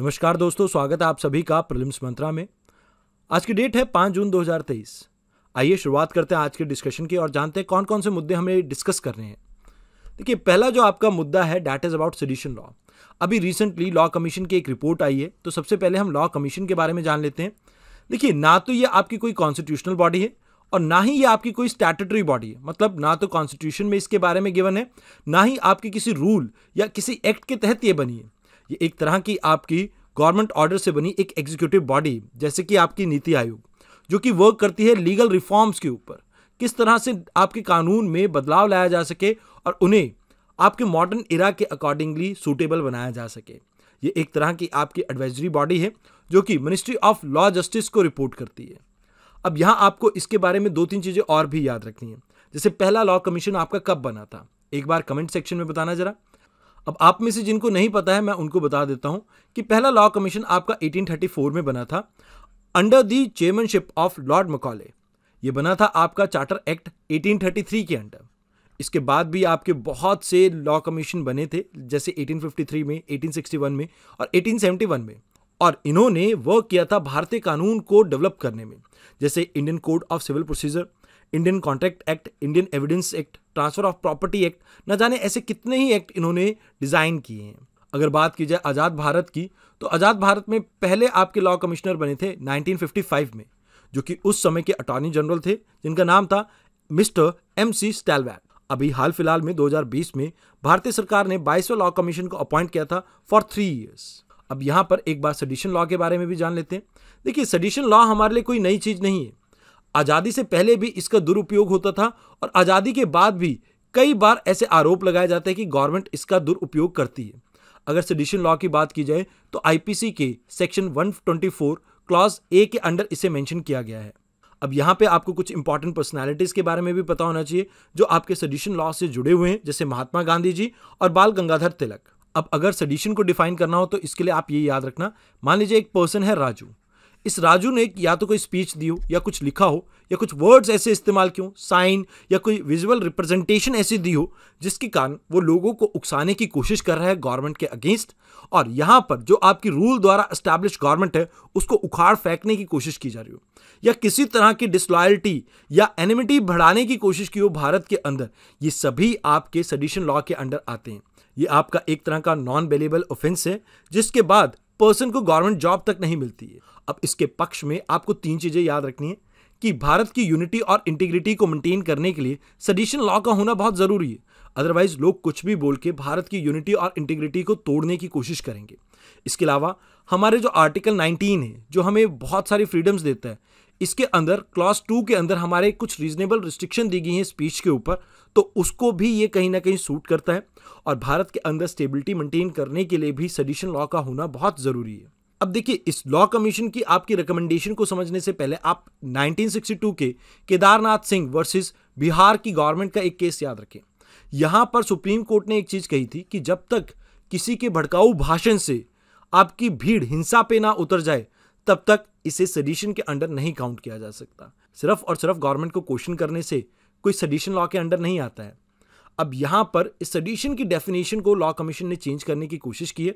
नमस्कार दोस्तों स्वागत है आप सभी का प्रिलिम्स मंत्रा में आज की डेट है पाँच जून 2023 आइए शुरुआत करते हैं आज के डिस्कशन की और जानते हैं कौन कौन से मुद्दे हमें डिस्कस करने हैं देखिए पहला जो आपका मुद्दा है that is about sedition law अभी रिसेंटली लॉ कमीशन की एक रिपोर्ट आई है तो सबसे पहले हम लॉ कमीशन के बारे में जान लेते हैं देखिए ना तो ये आपकी कोई कॉन्स्टिट्यूशनल बॉडी है और ना ही ये आपकी कोई स्टैटटरी बॉडी है मतलब ना तो कॉन्स्टिट्यूशन में इसके बारे में गिवन है ना ही आपके किसी रूल या किसी एक्ट के तहत ये बनी है ये एक तरह की आपकी गवर्नमेंट ऑर्डर से बनी एक एग्जीक्यूटिव बॉडी जैसे कि आपकी नीति आयोग जो कि वर्क करती है लीगल रिफॉर्म्स के ऊपर किस तरह से आपके कानून में बदलाव लाया जा सके और उन्हें आपके मॉडर्न इरा के अकॉर्डिंगली सूटेबल बनाया जा सके ये एक तरह की आपकी एडवाइजरी बॉडी है जो कि मिनिस्ट्री ऑफ लॉ जस्टिस को रिपोर्ट करती है अब यहाँ आपको इसके बारे में दो तीन चीज़ें और भी याद रखनी है जैसे पहला लॉ कमीशन आपका कब बना था एक बार कमेंट सेक्शन में बताना जरा अब आप में से जिनको नहीं पता है मैं उनको बता देता हूँ कि पहला लॉ कमीशन आपका 1834 में बना था under the chairmanship of Lord Macaulay ये बना था आपका चार्टर एक्ट 1833 के अंडर इसके बाद भी आपके बहुत से लॉ कमीशन बने थे जैसे 1853 में 1861 में और 1871 में और इन्होंने वर्क किया था भारतीय कानून को डेवलप करने में जैसे Indian code of civil procedure Indian contract act Indian evidence act transfer of property act न जाने ऐसे कितने ही एक्ट इन्होंने डिज़ाइन किए हैं अगर बात की जाए आज़ाद भारत की तो आज़ाद भारत में पहले आपके लॉ कमिश्नर बने थे 1955 में जो कि उस समय के अटॉर्नी जनरल थे जिनका नाम था मिस्टर एम सी स्टैलवैट अभी हाल फिलहाल में 2020 में भारतीय सरकार ने बाईसवें लॉ कमीशन को अपॉइंट किया था फॉर थ्री इयर्स अब यहाँ पर एक बार सडिशन लॉ के बारे में भी जान लेते हैं देखिए सडिशन लॉ हमारे लिए कोई नई चीज़ नहीं है आज़ादी से पहले भी इसका दुरुपयोग होता था और आज़ादी के बाद भी कई बार ऐसे आरोप लगाए जाते हैं कि गवर्नमेंट इसका दुरुपयोग करती है अगर सडिशन लॉ की बात की जाए तो आईपीसी के सेक्शन 124 क्लॉज ए के अंडर इसे मेंशन किया गया है अब यहाँ पे आपको कुछ इंपॉर्टेंट पर्सनालिटीज़ के बारे में भी पता होना चाहिए जो आपके सडिशन लॉ से जुड़े हुए हैं जैसे महात्मा गांधी जी और बाल गंगाधर तिलक अब अगर सडिशन को डिफाइन करना हो तो इसके लिए आप ये याद रखना मान लीजिए एक पर्सन है राजू इस राजू ने या तो कोई स्पीच दी हो या कुछ लिखा हो या कुछ वर्ड्स ऐसे इस्तेमाल क्यों साइन या कोई विजुअल रिप्रेजेंटेशन ऐसी दी हो जिसके कारण वो लोगों को उकसाने की कोशिश कर रहा है गवर्नमेंट के अगेंस्ट और यहाँ पर जो आपकी रूल द्वारा इस्टेब्लिश गवर्नमेंट है उसको उखाड़ फेंकने की कोशिश की जा रही हो या किसी तरह की डिसलॉयल्टी या एनिमिटी बढ़ाने की कोशिश की हो भारत के अंदर ये सभी आपके सडिशन लॉ के अंडर आते हैं ये आपका एक तरह का नॉन वेलेबल ऑफेंस है जिसके बाद पर्सन को गवर्नमेंट जॉब तक नहीं मिलती है अब इसके पक्ष में आपको तीन चीज़ें याद रखनी है कि भारत की यूनिटी और इंटीग्रिटी को मेंटेन करने के लिए सडिशन लॉ का होना बहुत ज़रूरी है अदरवाइज लोग कुछ भी बोल के भारत की यूनिटी और इंटीग्रिटी को तोड़ने की कोशिश करेंगे इसके अलावा हमारे जो आर्टिकल 19 है जो हमें बहुत सारी फ्रीडम्स देता है इसके अंदर क्लास टू के अंदर हमारे कुछ रीजनेबल रिस्ट्रिक्शन दी गई हैं स्पीच के ऊपर तो उसको भी ये कहीं ना कहीं सूट करता है और भारत के अंदर स्टेबिलिटी मेंटेन करने के लिए भी सडिशन लॉ का होना बहुत ज़रूरी है अब देखिए इस लॉ कमीशन की आपकी रिकमेंडेशन को समझने से पहले आप 1962 के केदारनाथ सिंह वर्सेस बिहार की गवर्नमेंट का एक केस याद रखें यहाँ पर सुप्रीम कोर्ट ने एक चीज़ कही थी कि जब तक किसी के भड़काऊ भाषण से आपकी भीड़ हिंसा पे ना उतर जाए तब तक इसे सडिशन के अंडर नहीं काउंट किया जा सकता सिर्फ और सिर्फ गवर्नमेंट को क्वेश्चन करने से कोई सडिशन लॉ के अंडर नहीं आता है अब यहाँ पर इस सडिशन की डेफिनेशन को लॉ कमीशन ने चेंज करने की कोशिश की है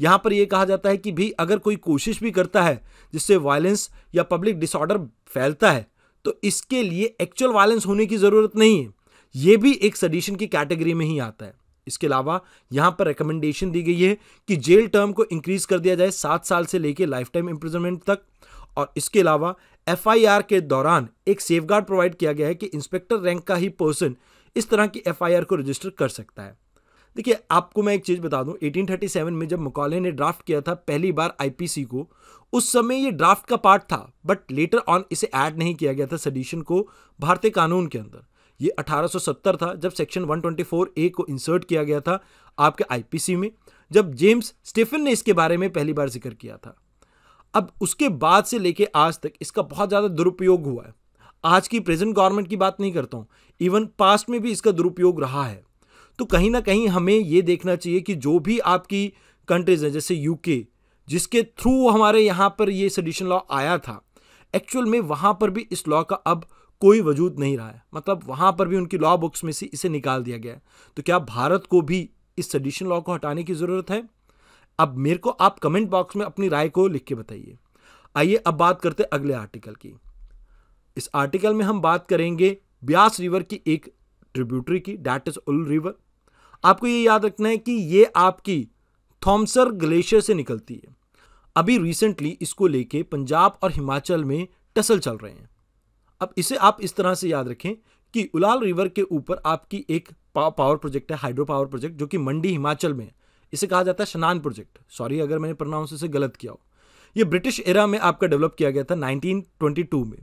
यहाँ पर यह कहा जाता है कि भी अगर कोई कोशिश भी करता है जिससे वायलेंस या पब्लिक डिसऑर्डर फैलता है तो इसके लिए एक्चुअल वायलेंस होने की ज़रूरत नहीं है यह भी एक सडिशन की कैटेगरी में ही आता है इसके अलावा यहां पर रिकमेंडेशन दी गई है कि जेल टर्म को इंक्रीज कर दिया जाए सात साल से लेकर लाइफ टाइम इंप्रिजनमेंट तक और इसके अलावा एफ के दौरान एक सेफ प्रोवाइड किया गया है कि इंस्पेक्टर रैंक का ही पर्सन इस तरह की एफ को रजिस्टर कर सकता है देखिए आपको मैं एक चीज़ बता दूं 1837 में जब मकौले ने ड्राफ्ट किया था पहली बार आईपीसी को उस समय ये ड्राफ्ट का पार्ट था बट लेटर ऑन इसे ऐड नहीं किया गया था सडिशन को भारतीय कानून के अंदर ये 1870 था जब सेक्शन 124 ए को इंसर्ट किया गया था आपके आईपीसी में जब जेम्स स्टीफन ने इसके बारे में पहली बार जिक्र किया था अब उसके बाद से लेके आज तक इसका बहुत ज़्यादा दुरुपयोग हुआ है आज की प्रेजेंट गवर्नमेंट की बात नहीं करता हूँ इवन पास्ट में भी इसका दुरुपयोग रहा है तो कहीं ना कहीं हमें ये देखना चाहिए कि जो भी आपकी कंट्रीज़ हैं जैसे यूके जिसके थ्रू हमारे यहाँ पर ये सडिशन लॉ आया था एक्चुअल में वहाँ पर भी इस लॉ का अब कोई वजूद नहीं रहा है मतलब वहाँ पर भी उनकी लॉ बुक्स में से इसे निकाल दिया गया है तो क्या भारत को भी इस सडिशन लॉ को हटाने की ज़रूरत है अब मेरे को आप कमेंट बॉक्स में अपनी राय को लिख के बताइए आइए अब बात करते अगले आर्टिकल की इस आर्टिकल में हम बात करेंगे ब्यास रिवर की एक ट्रिब्यूटरी की डैट इज उल रिवर आपको ये याद रखना है कि ये आपकी थॉम्सर ग्लेशियर से निकलती है अभी रिसेंटली इसको लेके पंजाब और हिमाचल में टसल चल रहे हैं अब इसे आप इस तरह से याद रखें कि उलाल रिवर के ऊपर आपकी एक पावर प्रोजेक्ट है हाइड्रो पावर प्रोजेक्ट जो कि मंडी हिमाचल में है इसे कहा जाता है शनान प्रोजेक्ट सॉरी अगर मैंने प्रोनाउंस इसे गलत किया हो ये ब्रिटिश एरा में आपका डेवलप किया गया था 1922 में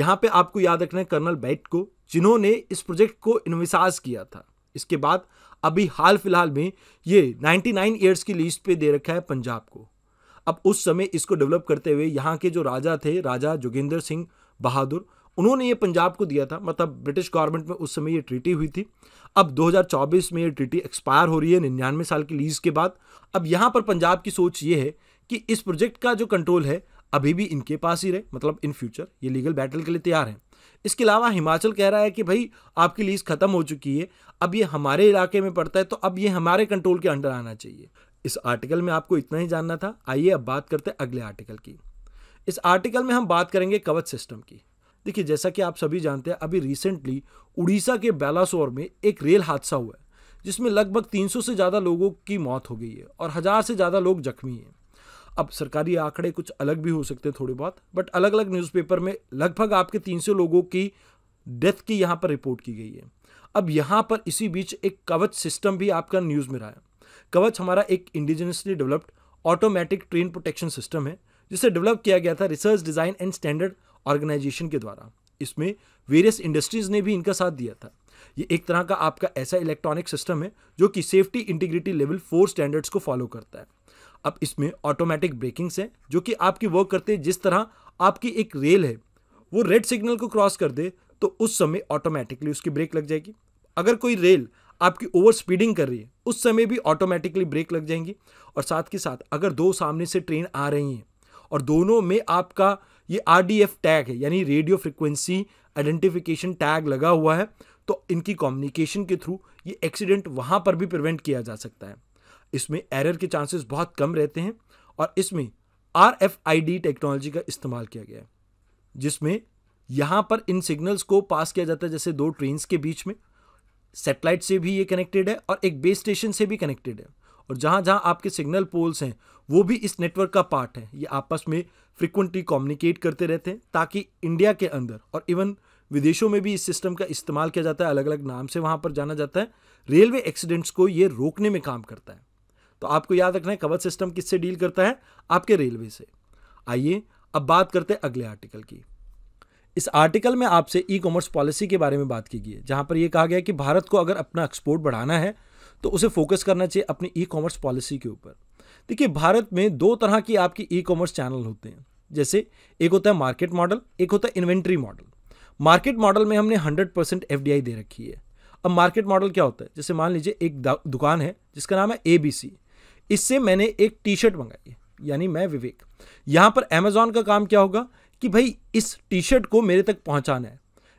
यहाँ पे आपको याद रखना है कर्नल बैट को जिन्होंने इस प्रोजेक्ट को इन्विसाज किया था इसके बाद अभी हाल फिलहाल में ये 99 ईयर्स की लिस्ट पे दे रखा है पंजाब को अब उस समय इसको डेवलप करते हुए यहाँ के जो राजा थे राजा जोगिंदर सिंह बहादुर उन्होंने ये पंजाब को दिया था मतलब ब्रिटिश गवर्नमेंट में उस समय ये ट्रीटी हुई थी अब 2024 में ये ट्रीटी एक्सपायर हो रही है निन्यानवे साल की लीज के बाद अब यहाँ पर पंजाब की सोच ये है कि इस प्रोजेक्ट का जो कंट्रोल है अभी भी इनके पास ही रहे मतलब इन फ्यूचर ये लीगल बैटल के लिए तैयार हैं इसके अलावा हिमाचल कह रहा है कि भाई आपकी लीज ख़त्म हो चुकी है अब ये हमारे इलाके में पड़ता है तो अब ये हमारे कंट्रोल के अंडर आना चाहिए इस आर्टिकल में आपको इतना ही जानना था आइए अब बात करते हैं अगले आर्टिकल की इस आर्टिकल में हम बात करेंगे कवच सिस्टम की देखिए जैसा कि आप सभी जानते हैं अभी रिसेंटली उड़ीसा के बैलासोर में एक रेल हादसा हुआ है जिसमें लगभग 300 से ज़्यादा लोगों की मौत हो गई है और हज़ार से ज़्यादा लोग जख्मी हैं अब सरकारी आंकड़े कुछ अलग भी हो सकते हैं थोड़े बहुत बट अलग अलग न्यूज़पेपर में लगभग आपके 300 लोगों की डेथ की यहाँ पर रिपोर्ट की गई है अब यहाँ पर इसी बीच एक कवच सिस्टम भी आपका न्यूज़ में रहा है कवच हमारा एक indigenously developed automatic train protection system है जिसे डेवलप किया गया था research design and standard organisation के द्वारा इसमें वेरियस इंडस्ट्रीज़ ने भी इनका साथ दिया था ये एक तरह का आपका ऐसा इलेक्ट्रॉनिक सिस्टम है जो कि safety integrity level four standards को फॉलो करता है अब इसमें ऑटोमेटिक ब्रेकिंग्स हैं जो कि आपकी वर्क करते जिस तरह आपकी एक रेल है वो रेड सिग्नल को क्रॉस कर दे तो उस समय ऑटोमेटिकली उसकी ब्रेक लग जाएगी अगर कोई रेल आपकी ओवर स्पीडिंग कर रही है उस समय भी ऑटोमेटिकली ब्रेक लग जाएंगी और साथ के साथ अगर दो सामने से ट्रेन आ रही हैं और दोनों में आपका ये आर टैग है यानी रेडियो फ्रिक्वेंसी आइडेंटिफिकेशन टैग लगा हुआ है तो इनकी कम्युनिकेशन के थ्रू ये एक्सीडेंट वहाँ पर भी प्रिवेंट किया जा सकता है इसमें एरर के चांसेस बहुत कम रहते हैं और इसमें आर टेक्नोलॉजी का इस्तेमाल किया गया है जिसमें यहाँ पर इन सिग्नल्स को पास किया जाता है जैसे दो ट्रेन के बीच में सेटेलाइट से भी ये कनेक्टेड है और एक बेस स्टेशन से भी कनेक्टेड है और जहाँ जहाँ आपके सिग्नल पोल्स हैं वो भी इस नेटवर्क का पार्ट है ये आपस में फ्रिक्वेंटली कम्युनिकेट करते रहते हैं ताकि इंडिया के अंदर और इवन विदेशों में भी इस सिस्टम का इस्तेमाल किया जाता है अलग अलग नाम से वहाँ पर जाना जाता है रेलवे एक्सीडेंट्स को ये रोकने में काम करता है तो आपको याद रखना है कवच सिस्टम किससे डील करता है आपके रेलवे से आइए अब बात करते हैं अगले आर्टिकल की इस आर्टिकल में आपसे ई कॉमर्स पॉलिसी के बारे में बात की गई है जहाँ पर यह कहा गया कि भारत को अगर अपना एक्सपोर्ट बढ़ाना है तो उसे फोकस करना चाहिए अपनी ई कॉमर्स पॉलिसी के ऊपर देखिए भारत में दो तरह की आपकी ई कॉमर्स चैनल होते हैं जैसे एक होता है मार्केट मॉडल एक होता है इन्वेंट्री मॉडल मार्केट मॉडल में हमने 100 परसेंट एफ दे रखी है अब मार्केट मॉडल क्या होता है जैसे मान लीजिए एक दुकान है जिसका नाम है ए इससे मैंने एक टी शर्ट मंगाई है यानी मैं विवेक यहाँ पर अमेजोन का काम क्या होगा कि भाई इस टी शर्ट को मेरे तक पहुँचाना है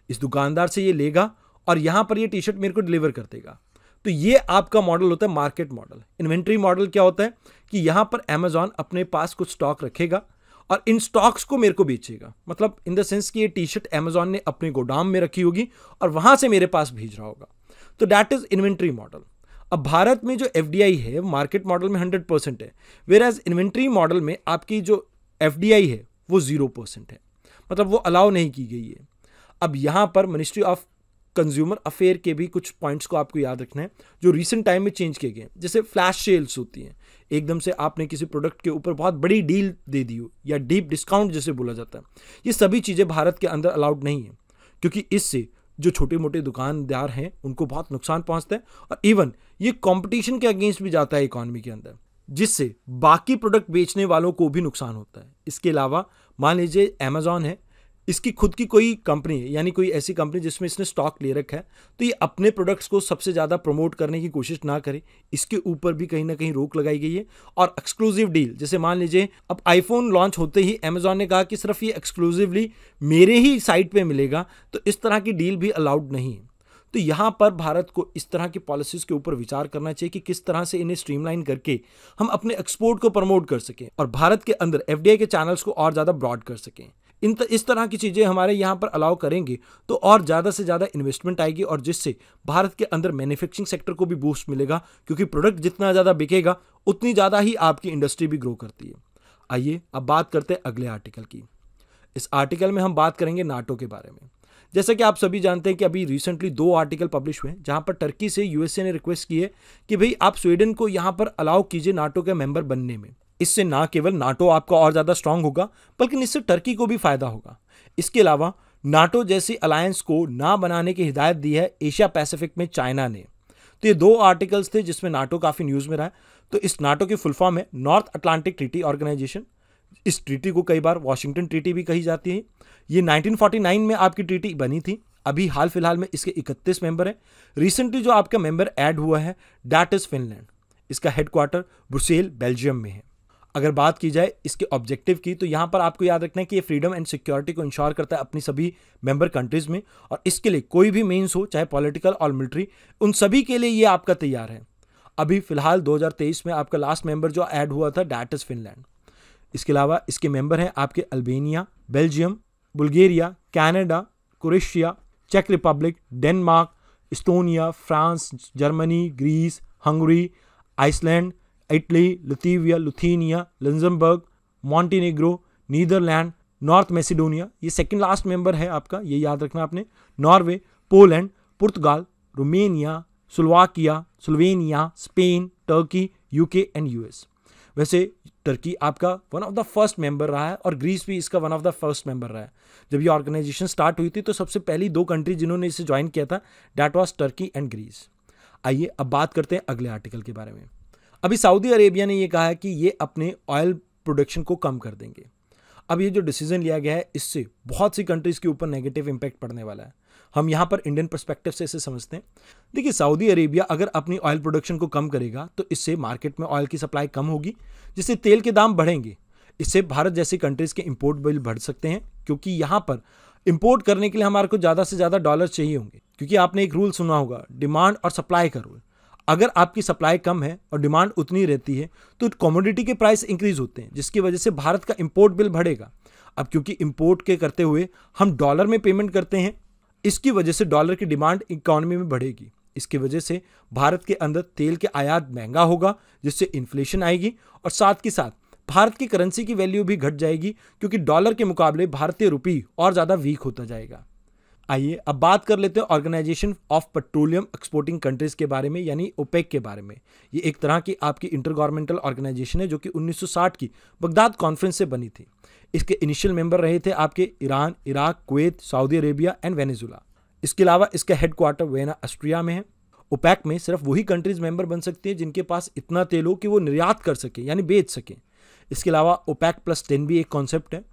इस दुकानदार से ये लेगा और यहाँ पर ये टी शर्ट मेरे को डिलीवर कर देगा तो ये आपका मॉडल होता है मार्केट मॉडल इन्वेंट्री मॉडल क्या होता है कि यहाँ पर अमेजॉन अपने पास कुछ स्टॉक रखेगा और इन स्टॉक्स को मेरे को बेचेगा मतलब इन द सेंस कि ये टी शर्ट अमेजोन ने अपने गोडाम में रखी होगी और वहाँ से मेरे पास भेज रहा होगा तो डैट इज़ इन्वेंट्री मॉडल अब भारत में जो एफ है मार्केट मॉडल में हंड्रेड परसेंट है वेर एज इन्वेंट्री मॉडल में आपकी जो एफ है वो ज़ीरो परसेंट है मतलब वो अलाउ नहीं की गई है अब यहाँ पर मिनिस्ट्री ऑफ कंज्यूमर अफेयर के भी कुछ पॉइंट्स को आपको याद रखना है जो रिसेंट टाइम में चेंज किए गए हैं जैसे फ्लैश सेल्स होती हैं एकदम से आपने किसी प्रोडक्ट के ऊपर बहुत बड़ी डील दे दी हो या डीप डिस्काउंट जैसे बोला जाता है ये सभी चीज़ें भारत के अंदर अलाउड नहीं है क्योंकि इससे जो छोटे मोटे दुकानदार हैं उनको बहुत नुकसान पहुंचता है और इवन ये कंपटीशन के अगेंस्ट भी जाता है इकोनॉमी के अंदर जिससे बाकी प्रोडक्ट बेचने वालों को भी नुकसान होता है इसके अलावा मान लीजिए अमेजॉन है इसकी खुद की कोई कंपनी है यानी कोई ऐसी कंपनी जिसमें इसने स्टॉक ले रखा है तो ये अपने प्रोडक्ट्स को सबसे ज़्यादा प्रमोट करने की कोशिश ना करे इसके ऊपर भी कहीं ना कहीं रोक लगाई गई है और एक्सक्लूसिव डील जैसे मान लीजिए अब आईफोन लॉन्च होते ही अमेजोन ने कहा कि सिर्फ ये एक्सक्लूसिवली मेरे ही साइट पर मिलेगा तो इस तरह की डील भी अलाउड नहीं है तो यहाँ पर भारत को इस तरह की पॉलिसीज़ के ऊपर विचार करना चाहिए कि किस तरह से इन्हें स्ट्रीमलाइन करके हम अपने एक्सपोर्ट को प्रमोट कर सकें और भारत के अंदर एफ के चैनल्स को और ज़्यादा ब्रॉड कर सकें इन इस तरह की चीज़ें हमारे यहाँ पर अलाउ करेंगे तो और ज़्यादा से ज़्यादा इन्वेस्टमेंट आएगी और जिससे भारत के अंदर मैन्युफैक्चरिंग सेक्टर को भी बूस्ट मिलेगा क्योंकि प्रोडक्ट जितना ज़्यादा बिकेगा उतनी ज़्यादा ही आपकी इंडस्ट्री भी ग्रो करती है आइए अब बात करते हैं अगले आर्टिकल की इस आर्टिकल में हम बात करेंगे नाटो के बारे में जैसा कि आप सभी जानते हैं कि अभी रिसेंटली दो आर्टिकल पब्लिश हुए हैं जहां पर टर्की से यूएसए ने रिक्वेस्ट की है कि भाई आप स्वीडन को यहां पर अलाउ कीजिए नाटो के मेंबर बनने में इससे ना केवल नाटो आपका और ज़्यादा स्ट्रांग होगा बल्कि इससे टर्की को भी फ़ायदा होगा इसके अलावा नाटो जैसी अलायंस को ना बनाने की हिदायत दी है एशिया पैसिफिक में चाइना ने तो ये दो आर्टिकल्स थे जिसमें नाटो काफ़ी न्यूज़ में रहा है तो इस नाटो की फुल फॉर्म है नॉर्थ अटलांटिक ट्रीटी ऑर्गेनाइजेशन इस ट्रीटी को कई बार वॉशिंगटन ट्रीटी भी कही जाती है ये 1949 में आपकी ट्रीटी बनी थी अभी हाल फिलहाल में इसके 31 मेंबर हैं रिसेंटली जो आपका मेंबर ऐड हुआ है डैट इज़ फिनलैंड इसका हेडक्वार्टर ब्रुसेल बेल्जियम में है अगर बात की जाए इसके ऑब्जेक्टिव की तो यहाँ पर आपको याद रखना है कि ये फ्रीडम एंड सिक्योरिटी को इंश्योर करता है अपनी सभी मेंबर कंट्रीज़ में और इसके लिए कोई भी मीन्स हो चाहे पॉलिटिकल और मिलिट्री उन सभी के लिए ये आपका तैयार है अभी फिलहाल 2023 में आपका लास्ट मेंबर जो ऐड हुआ था डैट इज़ फिनलैंड इसके अलावा इसके मेंबर हैं आपके Albania Belgium Bulgaria Canada Croatia चेक Republic Denmark Estonia France Germany Greece Hungary Iceland Italy Latvia Lithuania Luxembourg Montenegro Netherlands North Macedonia ये सेकंड लास्ट मेंबर है आपका ये याद रखना आपने Norway Poland Portugal Romania Slovakia Slovenia Spain Turkey UK and US वैसे Turkey आपका one of the first member रहा है और ग्रीस भी इसका one of the first member रहा है जब ये ऑर्गेनाइजेशन स्टार्ट हुई थी तो सबसे पहली दो कंट्री जिन्होंने इसे ज्वाइन किया था that was Turkey and Greece आइए अब बात करते हैं अगले आर्टिकल के बारे में अभी सऊदी अरेबिया ने यह कहा है कि ये अपने ऑयल प्रोडक्शन को कम कर देंगे अब ये जो डिसीजन लिया गया है इससे बहुत सी कंट्रीज़ के ऊपर नेगेटिव इम्पैक्ट पड़ने वाला है हम यहाँ पर इंडियन परस्पेक्टिव से इसे समझते हैं देखिए सऊदी अरेबिया अगर अपनी ऑयल प्रोडक्शन को कम करेगा तो इससे मार्केट में ऑयल की सप्लाई कम होगी जिससे तेल के दाम बढ़ेंगे इससे भारत जैसी कंट्रीज़ के इम्पोर्ट बिल बढ़ सकते हैं क्योंकि यहाँ पर इम्पोर्ट करने के लिए हमारे को ज़्यादा से ज़्यादा डॉलर चाहिए होंगे क्योंकि आपने एक रूल सुना होगा डिमांड और सप्लाई का रूल अगर आपकी सप्लाई कम है और डिमांड उतनी रहती है तो कॉमोडिटी के प्राइस इंक्रीज होते हैं जिसकी वजह से भारत का इम्पोर्ट बिल बढ़ेगा अब क्योंकि इम्पोर्ट के करते हुए हम डॉलर में पेमेंट करते हैं इसकी वजह से डॉलर की डिमांड इकोनॉमी में बढ़ेगी इसकी वजह से भारत के अंदर तेल के आयात महंगा होगा जिससे इन्फ्लेशन आएगी और साथ के साथ भारत की करेंसी की वैल्यू भी घट जाएगी क्योंकि डॉलर के मुकाबले भारतीय रुपी और ज़्यादा वीक होता जाएगा आइए अब बात कर लेते हैं organisation of petroleum exporting countries के बारे में यानी ओपेक के बारे में ये एक तरह की आपकी इंटर गवर्नमेंटल ऑर्गेनाइजेशन है जो कि 1960 की बगदाद कॉन्फ्रेंस से बनी थी इसके इनिशियल मेंबर रहे थे आपके Iran Iraq Kuwait Saudi Arabia and Venezuela इसके अलावा इसका हेडक्वार्टर वेना ऑस्ट्रिया में है ओपैक में सिर्फ वही कंट्रीज मेंबर बन सकती हैं जिनके पास इतना तेल हो कि वो निर्यात कर सकें यानी बेच सकें इसके अलावा ओपैक प्लस टेन भी एक कॉन्सेप्ट है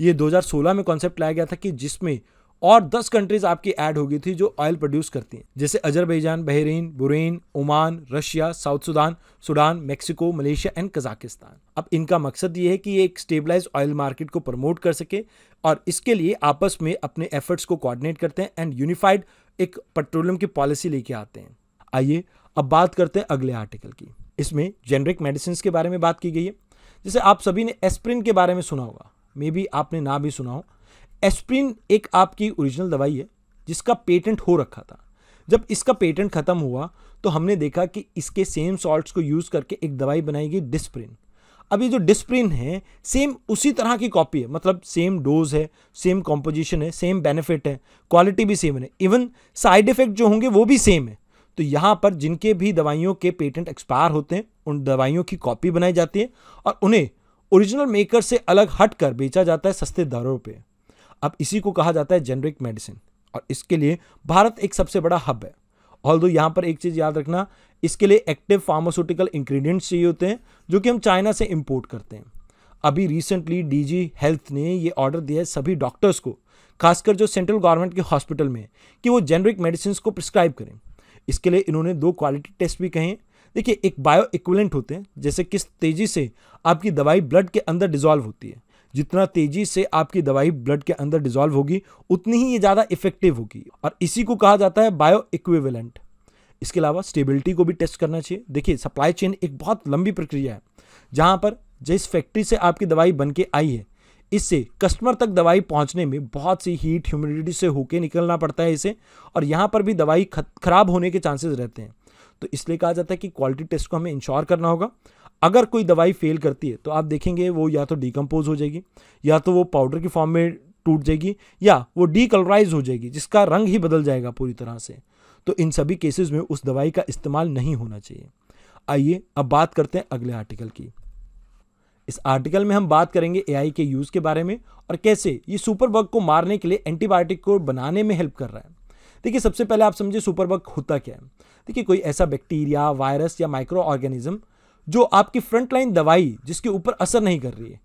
ये 2016 में कॉन्सेप्ट लाया गया था कि जिसमें और 10 कंट्रीज आपकी ऐड हो गई थी जो ऑयल प्रोड्यूस करती हैं जैसे Azerbaijan Bahrain Brunei Oman Russia South Sudan Sudan Mexico Malaysia and Kazakhstan अब इनका मकसद ये है कि ये एक स्टेबलाइज ऑयल मार्केट को प्रमोट कर सके और इसके लिए आपस में अपने एफर्ट्स को कोऑर्डिनेट करते हैं एंड यूनिफाइड एक पेट्रोलियम की पॉलिसी लेके आते हैं आइए अब बात करते हैं अगले आर्टिकल की इसमें जेनरिक मेडिसिन के बारे में बात की गई है जैसे आप सभी ने एस्प्रिन के बारे में सुना होगा मे बी आपने ना भी सुना हो एस्प्रिन एक आपकी ओरिजिनल दवाई है जिसका पेटेंट हो रखा था जब इसका पेटेंट ख़त्म हुआ तो हमने देखा कि इसके सेम सॉल्ट्स को यूज़ करके एक दवाई बनाई गई डिस्प्रिन अब ये जो डिस्प्रिन है सेम उसी तरह की कॉपी है मतलब सेम डोज है सेम कॉम्पोजिशन है सेम बेनिफिट है क्वालिटी भी सेम है इवन साइड इफ़ेक्ट जो होंगे वो भी सेम है तो यहाँ पर जिनके भी दवाइयों के पेटेंट एक्सपायर होते हैं उन दवाइयों की कॉपी बनाई जाती है और उन्हें ओरिजिनल मेकर से अलग हट कर बेचा जाता है सस्ते दरों पर अब इसी को कहा जाता है जेनरिक मेडिसिन और इसके लिए भारत एक सबसे बड़ा हब है ऑल दो यहाँ पर एक चीज़ याद रखना इसके लिए एक्टिव फार्मास्यूटिकल इंग्रेडिएंट्स चाहिए होते हैं जो कि हम चाइना से इम्पोर्ट करते हैं अभी रिसेंटली डीजी हेल्थ ने ये ऑर्डर दिया है सभी डॉक्टर्स को खासकर जो सेंट्रल गवर्नमेंट के हॉस्पिटल में कि वो जेनरिक मेडिसिन को प्रिस्क्राइब करें इसके लिए इन्होंने दो क्वालिटी टेस्ट भी कहे देखिए एक बायो इक्वलेंट होते हैं जैसे किस तेज़ी से आपकी दवाई ब्लड के अंदर डिजॉल्व होती है जितना तेजी से आपकी दवाई ब्लड के अंदर डिजॉल्व होगी उतनी ही ये ज़्यादा इफेक्टिव होगी और इसी को कहा जाता है बायो इक्विवेलेंट इसके अलावा स्टेबिलिटी को भी टेस्ट करना चाहिए देखिए सप्लाई चेन एक बहुत लंबी प्रक्रिया है जहाँ पर जिस फैक्ट्री से आपकी दवाई बन के आई है इससे कस्टमर तक दवाई पहुंचने में बहुत सी हीट ह्यूमिडिटी से होके निकलना पड़ता है इसे और यहाँ पर भी दवाई खराब होने के चांसेस रहते हैं तो इसलिए कहा जाता है कि क्वालिटी टेस्ट को हमें इंश्योर करना होगा अगर कोई दवाई फेल करती है तो आप देखेंगे वो या तो डिकम्पोज हो जाएगी या तो वो पाउडर के फॉर्म में टूट जाएगी या वो डीकलराइज हो जाएगी जिसका रंग ही बदल जाएगा पूरी तरह से तो इन सभी केसेस में उस दवाई का इस्तेमाल नहीं होना चाहिए आइए अब बात करते हैं अगले आर्टिकल की इस आर्टिकल में हम बात करेंगे एआई के यूज़ के बारे में और कैसे ये सुपर बग को मारने के लिए एंटीबायोटिक को बनाने में हेल्प कर रहा है देखिए सबसे पहले आप समझिए बग होता क्या है देखिए कोई ऐसा बैक्टीरिया वायरस या माइक्रो ऑर्गेनिज्म जो आपकी फ्रंट लाइन दवाई जिसके ऊपर असर नहीं कर रही है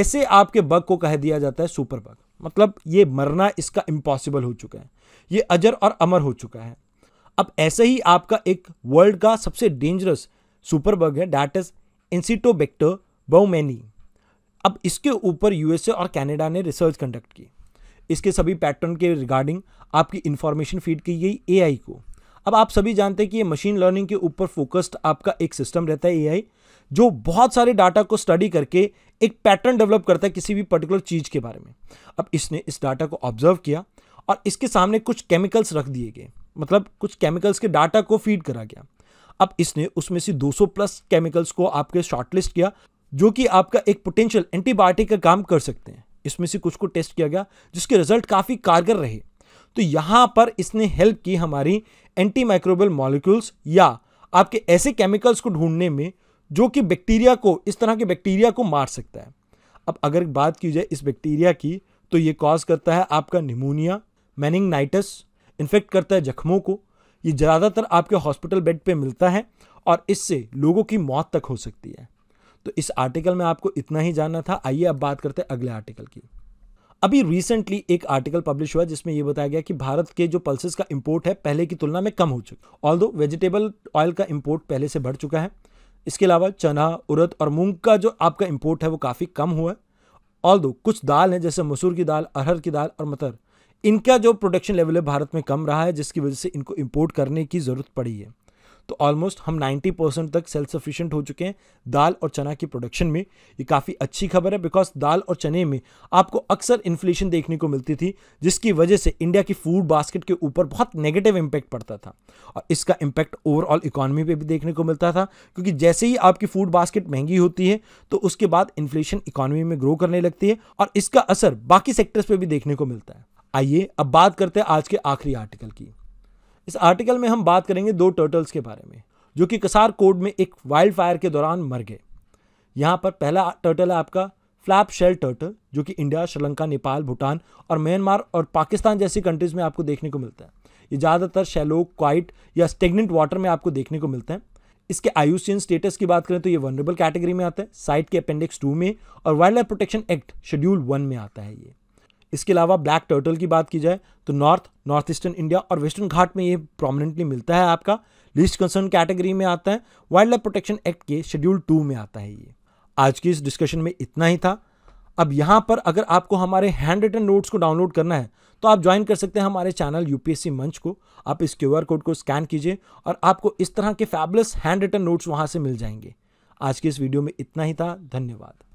ऐसे आपके बग को कह दिया जाता है सुपर बग मतलब ये मरना इसका इम्पॉसिबल हो चुका है ये अजर और अमर हो चुका है अब ऐसे ही आपका एक वर्ल्ड का सबसे डेंजरस सुपर बग है डैट इज इंसिटोबेक्टर बोमैनी अब इसके ऊपर यूएसए और कनाडा ने रिसर्च कंडक्ट की इसके सभी पैटर्न के रिगार्डिंग आपकी इन्फॉर्मेशन फीड की गई एआई को अब आप सभी जानते हैं कि ये मशीन लर्निंग के ऊपर फोकस्ड आपका एक सिस्टम रहता है ए जो बहुत सारे डाटा को स्टडी करके एक पैटर्न डेवलप करता है किसी भी पर्टिकुलर चीज़ के बारे में अब इसने इस डाटा को ऑब्जर्व किया और इसके सामने कुछ केमिकल्स रख दिए गए मतलब कुछ केमिकल्स के डाटा को फीड करा गया अब इसने उसमें से 200 प्लस केमिकल्स को आपके शॉर्टलिस्ट किया जो कि आपका एक पोटेंशियल एंटीबायोटिक का काम कर सकते हैं इसमें से कुछ को टेस्ट किया गया जिसके रिजल्ट काफ़ी कारगर रहे तो यहाँ पर इसने हेल्प की हमारी एंटी माइक्रोबियल मॉलिक्यूल्स या आपके ऐसे केमिकल्स को ढूंढने में जो कि बैक्टीरिया को इस तरह के बैक्टीरिया को मार सकता है अब अगर बात की जाए इस बैक्टीरिया की तो ये कॉज करता है आपका निमोनिया मैनिंगनाइटस इन्फेक्ट करता है जख्मों को ये ज़्यादातर आपके हॉस्पिटल बेड पे मिलता है और इससे लोगों की मौत तक हो सकती है तो इस आर्टिकल में आपको इतना ही जानना था आइए अब बात करते हैं अगले आर्टिकल की अभी रिसेंटली एक आर्टिकल पब्लिश हुआ जिसमें यह बताया गया कि भारत के जो पल्सेस का इम्पोर्ट है पहले की तुलना में कम हो चुका ऑल वेजिटेबल ऑयल का इम्पोर्ट पहले से बढ़ चुका है इसके अलावा चना उड़द और मूंग का जो आपका इम्पोर्ट है वो काफ़ी कम हुआ है ऑल कुछ दाल हैं जैसे मसूर की दाल अरहर की दाल और मटर इनका जो प्रोडक्शन लेवल है भारत में कम रहा है जिसकी वजह से इनको इम्पोर्ट करने की ज़रूरत पड़ी है तो ऑलमोस्ट हम 90 परसेंट तक सेल्फ सफिशिएंट हो चुके हैं दाल और चना की प्रोडक्शन में ये काफ़ी अच्छी खबर है बिकॉज दाल और चने में आपको अक्सर इन्फ्लेशन देखने को मिलती थी जिसकी वजह से इंडिया की फूड बास्केट के ऊपर बहुत नेगेटिव इम्पैक्ट पड़ता था और इसका इम्पैक्ट ओवरऑल इकॉनमी पर भी देखने को मिलता था क्योंकि जैसे ही आपकी फूड बास्केट महंगी होती है तो उसके बाद इन्फ्लेशन इकॉनमी में ग्रो करने लगती है और इसका असर बाकी सेक्टर्स पर भी देखने को मिलता है आइए अब बात करते हैं आज के आखिरी आर्टिकल की इस आर्टिकल में हम बात करेंगे दो टर्टल्स के बारे में जो कि कसार कोड में एक वाइल्ड फायर के दौरान मर गए यहाँ पर पहला टर्टल है आपका फ्लैप शेल टर्टल जो कि इंडिया श्रीलंका नेपाल भूटान और म्यांमार और पाकिस्तान जैसी कंट्रीज़ में आपको देखने को मिलता है ये ज़्यादातर शेलो क्वाइट या स्टेगनेंट वाटर में आपको देखने को मिलते हैं इसके आयुषियन स्टेटस की बात करें तो ये वनरेबल कैटेगरी में आता है साइट के अपेंडिक्स टू में और wildlife protection act schedule one में आता है ये इसके अलावा ब्लैक टर्टल की बात की जाए तो नॉर्थ नॉर्थ ईस्टर्न इंडिया और वेस्टर्न घाट में ये प्रोमिनेंटली मिलता है आपका लीस्ट कंसर्न कैटेगरी में आता है वाइल्ड लाइफ प्रोटेक्शन एक्ट के शेड्यूल टू में आता है ये आज की इस डिस्कशन में इतना ही था अब यहाँ पर अगर आपको हमारे हैंड रिटन नोट्स को डाउनलोड करना है तो आप ज्वाइन कर सकते हैं हमारे चैनल यूपीएससी मंच को आप इस क्यू कोड को स्कैन कीजिए और आपको इस तरह के फैबलेस हैंड रिटन नोट्स वहाँ से मिल जाएंगे आज के इस वीडियो में इतना ही था धन्यवाद